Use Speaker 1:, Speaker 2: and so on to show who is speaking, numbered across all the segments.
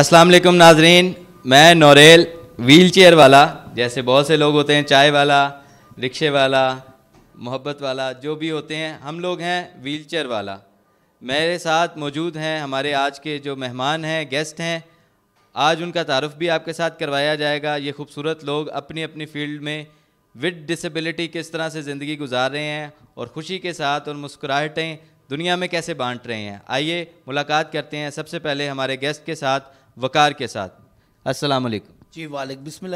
Speaker 1: असलम नाजरीन मैं नोरेल wheel chair वाला जैसे बहुत से लोग होते हैं चाय वाला रिक्शे वाला मोहब्बत वाला जो भी होते हैं हम लोग हैं व्हील चेयर वाला मेरे साथ मौजूद हैं हमारे आज के जो मेहमान हैं गेस्ट हैं आज उनका तारफ़ भी आपके साथ करवाया जाएगा ये खूबसूरत लोग अपनी अपनी फील्ड में विद डिसेबिलिटी किस तरह से ज़िंदगी गुजार रहे हैं और ख़ुशी के साथ और मुस्कुराहटें दुनिया में कैसे बांट रहे हैं आइए मुलाकात करते हैं सबसे पहले हमारे गेस्ट के साथ वकार के साथ अस्सलाम वालेकुम
Speaker 2: जी वालेक बिस्मिल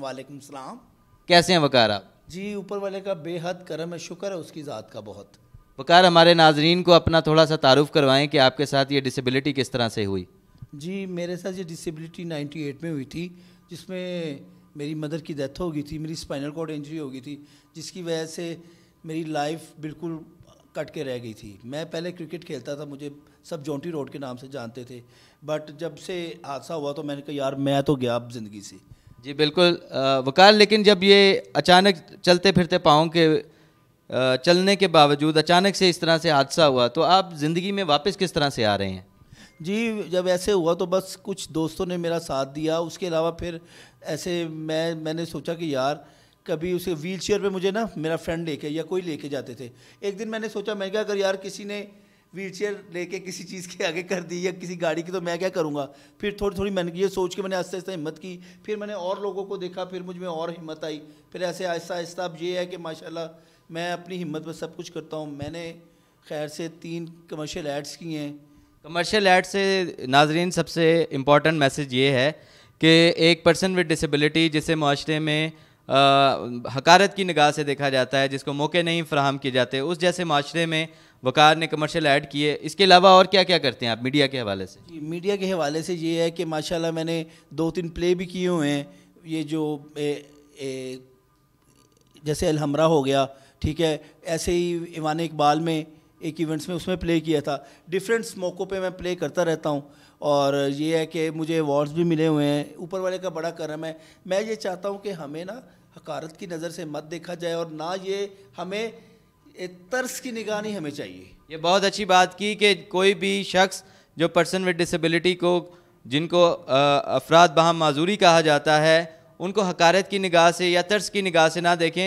Speaker 2: वालेकुम सलाम
Speaker 1: कैसे हैं वकार आप
Speaker 2: जी ऊपर वाले का बेहद करम है शुक्र है उसकी ज़ात का बहुत
Speaker 1: वकार हमारे नाजरीन को अपना थोड़ा सा तारुफ करवाएं कि आपके साथ ये डिसेबिलिटी किस तरह से हुई
Speaker 2: जी मेरे साथ ये डिसेबिलिटी 98 में हुई थी जिसमें मेरी मदर की डेथ हो गई थी मेरी स्पाइनल कॉर्ड इंजरी हो गई थी जिसकी वजह से मेरी लाइफ बिल्कुल कट के रह गई थी मैं पहले क्रिकेट खेलता था मुझे सब जोंटी रोड के नाम से जानते थे बट जब से हादसा हुआ तो मैंने कहा यार
Speaker 1: मैं तो गया अब ज़िंदगी से जी बिल्कुल वकाल लेकिन जब ये अचानक चलते फिरते पाओ के चलने के बावजूद अचानक से इस तरह से हादसा हुआ तो आप ज़िंदगी में वापस किस तरह से आ रहे हैं
Speaker 2: जी जब ऐसे हुआ तो बस कुछ दोस्तों ने मेरा साथ दिया उसके अलावा फिर ऐसे मैं मैंने सोचा कि यार कभी उसे व्हील चेयर पर मुझे ना मेरा फ्रेंड लेके या कोई लेके जाते थे एक दिन मैंने सोचा मैं क्या अगर यार किसी ने व्हील चेयर लेके किसी चीज़ के आगे कर दी या किसी गाड़ी की तो मैं क्या करूँगा फिर थोड़ी थोड़ी मैंने ये सोच के मैंने आस्ते आस्ते हिम्मत की फिर मैंने और लोगों को देखा फिर मुझ में और हिम्मत आई फिर ऐसे आहिस्ता आहिस्ता अब ये है कि माशाल्लाह मैं अपनी हिम्मत में सब कुछ करता हूँ मैंने खैर से तीन कमर्शियल एड्स किए हैं
Speaker 1: कमर्शियल एड से नाजरीन सबसे इम्पोर्टेंट मैसेज ये है कि एक पर्सन विद डिसेबिलिटी जिसे माशरे में हकारत की निगाह से देखा जाता है जिसको मौके नहीं फ्राहम किए जाते उस जैसे माशरे में वकार ने कमर्शियल ऐड किए इसके अलावा और क्या क्या करते हैं आप मीडिया के हवाले
Speaker 2: से मीडिया के हवाले से ये है कि माशाल्लाह मैंने दो तीन प्ले भी किए हुए हैं ये जो ए, ए, जैसे अलहमरा हो गया ठीक है ऐसे ही इवान इकबाल में एक इवेंट्स में उसमें प्ले किया था डिफरेंट्स मौक़ों पे मैं प्ले करता रहता हूँ और ये है कि मुझे अवार्ड्स भी मिले हुए हैं ऊपर वाले का बड़ा करम है मैं ये चाहता हूँ कि हमें ना हकारत की नज़र से मत देखा जाए और ना ये हमें तर्स की नहीं हमें चाहिए
Speaker 1: ये बहुत अच्छी बात की कि कोई भी शख्स जो पर्सन विद डिसेबिलिटी को जिनको अफराद बहम माजूरी कहा जाता है उनको हकारत की निगाह से या तर्स की निगाह से ना देखें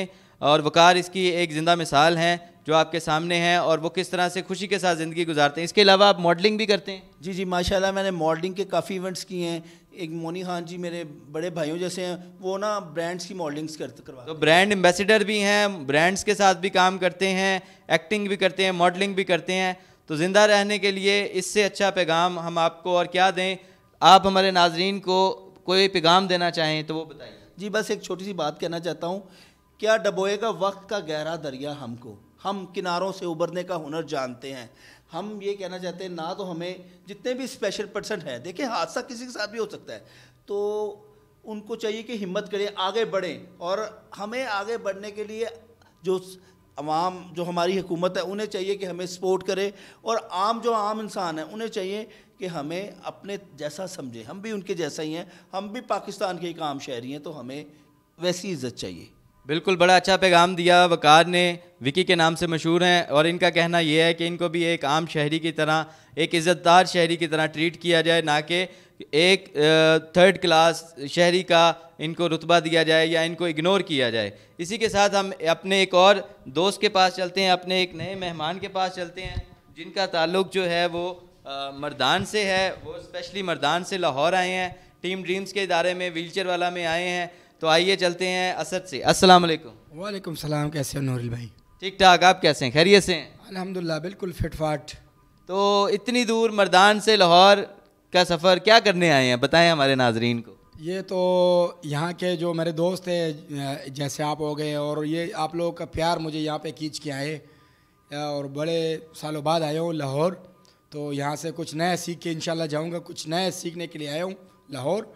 Speaker 1: और वक़ार इसकी एक ज़िंदा मिसाल हैं जो आपके सामने हैं और वो किस तरह से खुशी के साथ ज़िंदगी गुजारते हैं इसके अलावा आप मॉडलिंग भी करते हैं जी जी
Speaker 2: माशाल्लाह मैंने मॉडलिंग के काफ़ी इवेंट्स
Speaker 1: किए हैं एक मोनी खान जी मेरे बड़े भाइयों जैसे हैं
Speaker 2: वो ना ब्रांड्स की मॉडलिंग्स कर करवा तो
Speaker 1: ब्रांड एम्बेसडर भी हैं ब्रांड्स के साथ भी काम करते हैं एक्टिंग भी करते हैं मॉडलिंग भी करते हैं तो ज़िंदा रहने के लिए इससे अच्छा पैगाम हम आपको और क्या दें आप हमारे नाजरीन को कोई पैगाम देना चाहें तो वो बताइए
Speaker 2: जी बस एक छोटी सी बात कहना चाहता हूँ क्या डबोएगा वक्त का गहरा दरिया हमको हम किनारों से उबरने का हुनर जानते हैं हम ये कहना चाहते हैं ना तो हमें जितने भी स्पेशल पर्सन हैं देखिए हादसा किसी के साथ भी हो सकता है तो उनको चाहिए कि हिम्मत करें आगे बढ़ें और हमें आगे बढ़ने के लिए जो आवाम जो हमारी हुकूमत है उन्हें चाहिए कि हमें सपोर्ट करें और आम जो आम इंसान है उन्हें चाहिए कि हमें अपने जैसा समझें हम भी उनके जैसा ही हैं हम भी पाकिस्तान के एक आम शहरी हैं तो हमें
Speaker 1: वैसी इज़्ज़त चाहिए बिल्कुल बड़ा अच्छा पैगाम दिया वकार ने विकी के नाम से मशहूर हैं और इनका कहना यह है कि इनको भी एक आम शहरी की तरह एक इज़्ज़तदार शहरी की तरह ट्रीट किया जाए ना कि एक थर्ड क्लास शहरी का इनको रुतबा दिया जाए या इनको इग्नोर किया जाए इसी के साथ हम अपने एक और दोस्त के पास चलते हैं अपने एक नए मेहमान के पास चलते हैं जिनका ताल्लुक जो है वो मर्दान से है वो स्पेशली मर्दान से लाहौर आए हैं टीम ड्रीम्स के इदारे में चेयर वाला में आए हैं तो आइए चलते हैं असद से अस्सलाम वालेकुम वालेकुम सलाम कैसे हैं नूरिल भाई ठीक ठाक आप कैसे हैं खैरियत से हैं अलहमदिल्ला बिल्कुल फिटफाट तो इतनी दूर मर्दान से लाहौर का सफ़र क्या करने आए हैं बताएं हमारे नाजरीन को
Speaker 3: ये तो यहाँ के जो मेरे दोस्त हैं जैसे आप हो गए और ये आप लोगों का प्यार मुझे यहाँ पे खींच के आए और बड़े सालों बाद आया हूँ लाहौर तो यहाँ से कुछ नया सीख के इन
Speaker 1: जाऊँगा कुछ नया सीखने के लिए आया हूँ लाहौर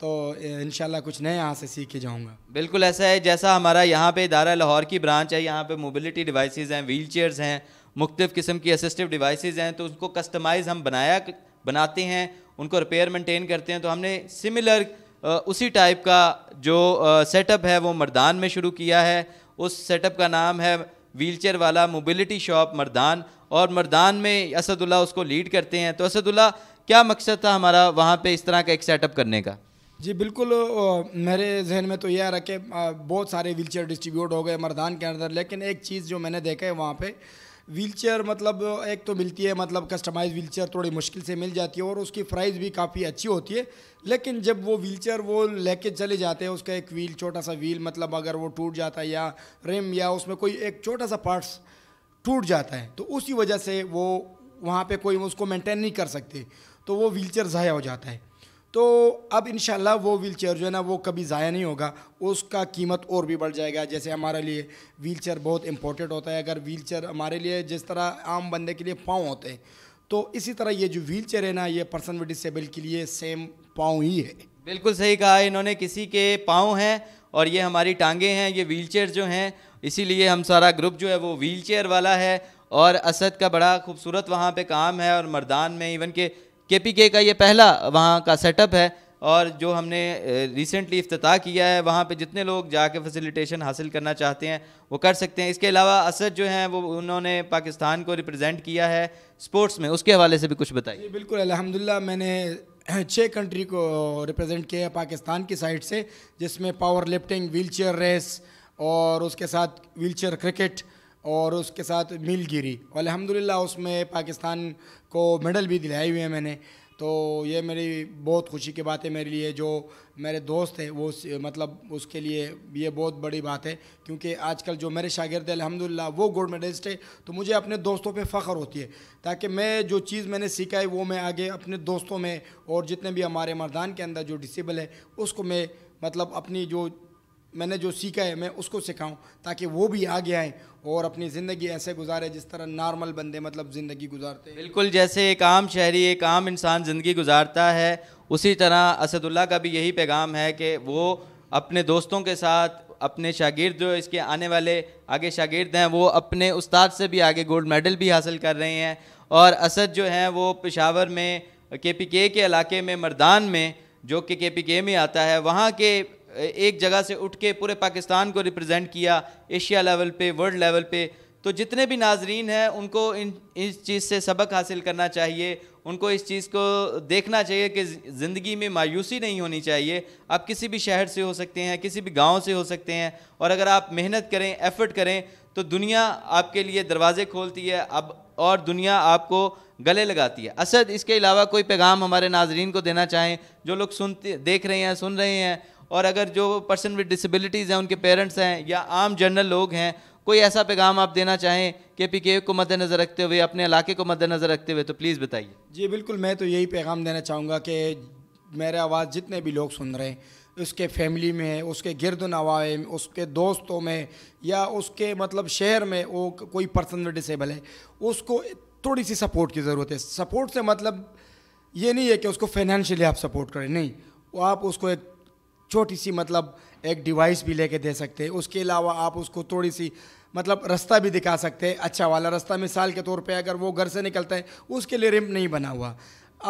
Speaker 3: तो इन कुछ नए यहाँ से सीख के जाऊँगा
Speaker 1: बिल्कुल ऐसा है जैसा हमारा यहाँ पे इदारा लाहौर की ब्रांच है यहाँ पे मोबिलिटी डिवाइस हैं व्हील चेयर्स हैं मुख्तफ किस्म की असिस्टिव डिवाइस हैं तो उसको कस्टमाइज़ हम बनाया बनाते हैं उनको रिपेयर मेंटेन करते हैं तो हमने सिमिलर उसी टाइप का जो सेटअप है वो मरदान में शुरू किया है उस सेटअप का नाम है व्हील वाला मोबिलिटी शॉप मर्दान और मरदान में असदुल्ला उसको लीड करते हैं तो असदुल्ला क्या मकसद था हमारा वहाँ पे इस तरह का एक सेटअप करने का
Speaker 3: जी बिल्कुल मेरे जहन में तो यह आ रहा कि बहुत सारे व्हीलचेयर डिस्ट्रीब्यूट हो गए मरदान के अंदर लेकिन एक चीज़ जो मैंने देखा है वहाँ पे व्हीलचेयर मतलब एक तो मिलती है मतलब कस्टमाइज व्हीलचेयर थोड़ी मुश्किल से मिल जाती है और उसकी प्राइस भी काफ़ी अच्छी होती है लेकिन जब वो व्हीलचेयर वो लेके चले जाते हैं उसका एक व्हील छोटा सा व्हील मतलब अगर वो टूट जाता है या रिम या उसमें कोई एक छोटा सा पार्ट्स टूट जाता है तो उसी वजह से वो वहाँ पर कोई उसको मेनटेन नहीं कर सकते तो वो व्हीलचेयर ज़ाया हो जाता है तो अब इन वो व्हील चेयर जो है ना वो कभी ज़ाया नहीं होगा उसका कीमत और भी बढ़ जाएगा जैसे हमारे लिए व्हील चेयर बहुत इंपॉर्टेंट होता है अगर व्हील चेयर हमारे लिए जिस तरह आम बंदे के लिए पाँव होते हैं तो इसी तरह ये जो व्हील चेयर है ना ये पर्सन विद डिसेबल के लिए सेम पाँव ही है
Speaker 1: बिल्कुल सही कहा इन्होंने किसी के पाँव हैं और ये हमारी टांगे हैं ये व्हील चेयर जो हैं इसीलिए हम सारा ग्रुप जो है वो व्हील चेयर वाला है और असद का बड़ा खूबसूरत वहाँ पे काम है और मर्दान में इवन के के का ये पहला वहाँ का सेटअप है और जो हमने रिसेंटली अफ्ताह किया है वहाँ पे जितने लोग जाके फैसिलिटेशन हासिल करना चाहते हैं वो कर सकते हैं इसके अलावा असद जो हैं वो उन्होंने पाकिस्तान को रिप्रेजेंट किया है स्पोर्ट्स में उसके हवाले से भी कुछ बताइए
Speaker 3: बिल्कुल अलहमदिल्ला मैंने छः कंट्री को रिप्रेजेंट किया है पाकिस्तान की साइड से जिसमें पावर लिफ्टिंग व्हील रेस और उसके साथ व्हील क्रिकेट और उसके साथ मिल गिरी और अलहमदिल्ला उसमें पाकिस्तान को मेडल भी दिलाए हुए हैं मैंने तो ये मेरी बहुत खुशी की बात है मेरे लिए जो मेरे दोस्त हैं वो मतलब उसके लिए ये बहुत बड़ी बात है क्योंकि आजकल जो मेरे शागिर्द अलहमदिल्ला वो गोल्ड मेडलिस्ट है तो मुझे अपने दोस्तों पे फ़ख्र होती है ताकि मैं जो चीज़ मैंने सीखा है वो मैं आगे अपने दोस्तों में और जितने भी हमारे मरदान के अंदर जो डिसेबल है उसको मैं मतलब अपनी जो मैंने जो सीखा है मैं उसको सिखाऊं ताकि वो भी आगे आए और अपनी ज़िंदगी ऐसे गुजारे जिस तरह नॉर्मल बंदे मतलब ज़िंदगी गुजारते हैं
Speaker 1: बिल्कुल जैसे एक आम शहरी एक आम इंसान ज़िंदगी गुजारता है उसी तरह असदुल्ला का भी यही पैगाम है कि वो अपने दोस्तों के साथ अपने शागिर्द जो इसके आने वाले आगे शागिर्द हैं वो अपने उस्ताद से भी आगे गोल्ड मेडल भी हासिल कर रहे हैं और असद जो हैं वो पेशावर में के पी के के इलाके में मरदान में जो कि के पी के में आता है वहाँ के एक जगह से उठ के पूरे पाकिस्तान को रिप्रेजेंट किया एशिया लेवल पे वर्ल्ड लेवल पे तो जितने भी नाजरीन हैं उनको इन इस चीज़ से सबक हासिल करना चाहिए उनको इस चीज़ को देखना चाहिए कि ज़िंदगी में मायूसी नहीं होनी चाहिए आप किसी भी शहर से हो सकते हैं किसी भी गांव से हो सकते हैं और अगर आप मेहनत करें एफ़र्ट करें तो दुनिया आपके लिए दरवाजे खोलती है अब और दुनिया आपको गले लगाती है असद इसके अलावा कोई पैगाम हमारे नाजरीन को देना चाहें जो लोग सुनते देख रहे हैं सुन रहे हैं और अगर जो पर्सन विद डिसेबिलिटीज़ हैं उनके पेरेंट्स हैं या आम जनरल लोग हैं कोई ऐसा पैगाम आप देना चाहें के पी के को मद्देनज़र रखते हुए अपने इलाके को मद्देनज़र रखते हुए तो प्लीज़ बताइए
Speaker 3: जी बिल्कुल मैं तो यही पैगाम देना चाहूँगा कि मेरा आवाज़ जितने भी लोग सुन रहे हैं उसके फैमिली में उसके गिरद नवाए उसके दोस्तों में या उसके मतलब शहर में वो कोई पर्सन डिसेबल है उसको थोड़ी सी सपोर्ट की ज़रूरत है सपोर्ट से मतलब ये नहीं है कि उसको फाइनेंशियली आप सपोर्ट करें नहीं आप उसको एक छोटी सी मतलब एक डिवाइस भी लेके दे सकते हैं उसके अलावा आप उसको थोड़ी सी मतलब रास्ता भी दिखा सकते हैं अच्छा वाला रास्ता मिसाल के तौर पे अगर वो घर से निकलता है उसके लिए रिम्प नहीं बना हुआ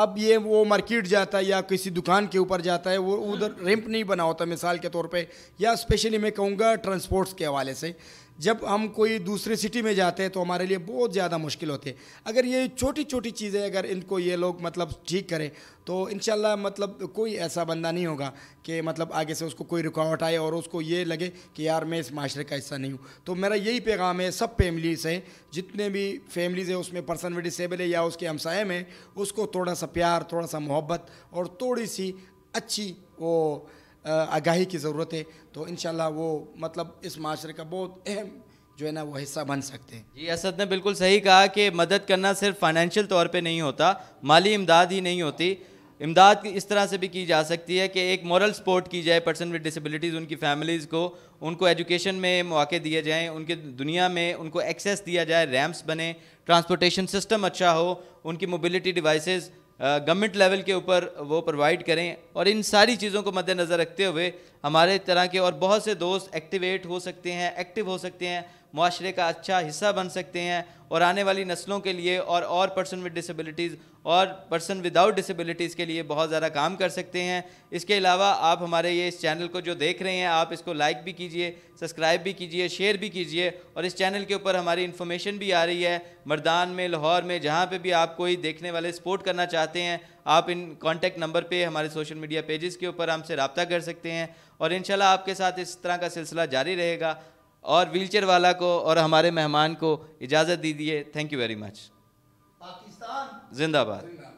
Speaker 3: अब ये वो मार्केट जाता है या किसी दुकान के ऊपर जाता है वो उधर रिम्प नहीं बना होता मिसाल के तौर पे या स्पेशली मैं कहूँगा ट्रांसपोर्ट्स के हवाले से जब हम कोई दूसरी सिटी में जाते हैं तो हमारे लिए बहुत ज़्यादा मुश्किल होते हैं अगर ये छोटी छोटी चीज़ें अगर इनको ये लोग मतलब ठीक करें तो इन मतलब कोई ऐसा बंदा नहीं होगा कि मतलब आगे से उसको कोई रुकावट आए और उसको ये लगे कि यार मैं इस माशरे का हिस्सा नहीं हूँ तो मेरा यही पैगाम है सब फैमिली से जितने भी फैमिलीज़ है उसमें पर्सन भी डिसेबल है या उसके हमसाय में उसको थोड़ा सा प्यार थोड़ा सा मोहब्बत और थोड़ी सी अच्छी वो आगाही की ज़रूरत है तो इन वो मतलब इस माशरे का बहुत अहम जो है ना वो हिस्सा बन सकते हैं
Speaker 1: जी असद ने बिल्कुल सही कहा कि मदद करना सिर्फ फाइनेंशियल तौर पे नहीं होता माली इमदाद ही नहीं होती इमदाद इस तरह से भी की जा सकती है कि एक मॉरल सपोर्ट की जाए पर्सन विद डिसेबिलिटीज़ उनकी फैमिलीज़ को उनको एजुकेशन में मौके दिए जाएँ उनके दुनिया में उनको एक्सेस दिया जाए रैम्प्स बने ट्रांसपोर्टेशन सिस्टम अच्छा हो उनकी मोबिलिटी डिवाइसेस गवर्नमेंट लेवल के ऊपर वो प्रोवाइड करें और इन सारी चीज़ों को मद्देनज़र रखते हुए हमारे तरह के और बहुत से दोस्त एक्टिवेट हो सकते हैं एक्टिव हो सकते हैं माशरे का अच्छा हिस्सा बन सकते हैं और आने वाली नस्लों के लिए और और पर्सन विद डिसेबिलिटीज़ और पर्सन विदाउट डिसेबिलिटीज़ के लिए बहुत ज़्यादा काम कर सकते हैं इसके अलावा आप हमारे ये इस चैनल को जो देख रहे हैं आप इसको लाइक भी कीजिए सब्सक्राइब भी कीजिए शेयर भी कीजिए और इस चैनल के ऊपर हमारी इन्फॉर्मेशन भी आ रही है मरदान में लाहौर में जहाँ पर भी आप कोई देखने वाले सपोर्ट करना चाहते हैं आप इन कॉन्टैक्ट नंबर पर हमारे सोशल मीडिया पेजेस के ऊपर हमसे रबता कर सकते हैं और इन आपके साथ इस तरह का सिलसिला जारी रहेगा और व्हीलचेयर वाला को और हमारे मेहमान को इजाज़त दीजिए thank you very much Pakistan जिंदाबाद